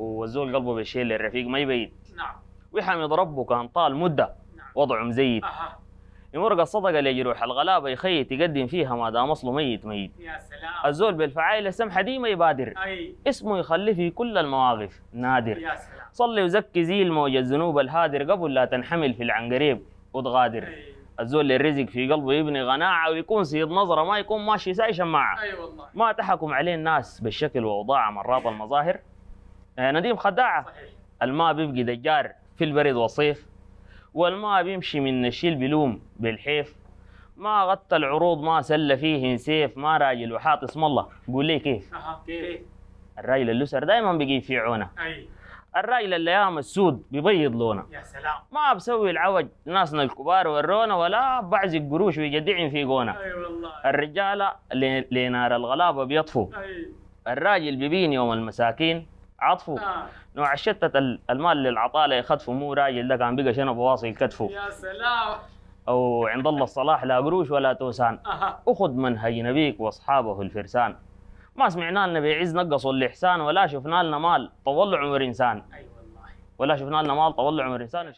والزول قلبه بيشيل للرفيق ما يبيت نعم ويحمد ربه كان طال مده نعم. وضعه مزيد أه. يمرق الصدقه يروح الغلابه يخيط يقدم فيها ما دام اصله ميت ميت يا سلام الزول بالفعايل السمحه دي ما يبادر أي. اسمه يخلي في كل المواقف نادر يا سلام صلي وزكي زي الموج الذنوب الهادر قبل لا تنحمل في العنقريب وتغادر أي. الزول الرزق في قلبه يبني قناعه ويكون سيد نظره ما يكون ماشي ساي شماعه اي والله ما تحكم عليه الناس بالشكل واوضاعه مرات المظاهر آه، نديم خداعه الماء بيبقي دجار في البرد وصيف والماء بيمشي من الشيل بلوم بالحيف ما غطى العروض ما سل فيه سيف ما راجل وحاط اسم الله قول لي كيف كيف الراجل اللسر دائما بيجي في عونه الراجل الراجل الايام السود بيبيض لونه يا سلام ما بسوي العوج ناسنا الكبار ورونا ولا بعز قروش ويجدعن في قونا اي والله الرجاله لنار الغلابه بيطفوا اي الراجل ببين يوم المساكين عطفه آه. نوع شتت المال للعطاله خطفه مو راجل ده كان بقى شنب واصل كتفه يا سلام او عند الله الصلاح لا قروش ولا توسان آه. اخذ منهج نبيك واصحابه الفرسان ما سمعنا لنا بيعز نقصوا الاحسان ولا شفنا لنا مال طول عمر انسان اي أيوة. ولا شفنا لنا مال طول عمر انسان ان شاء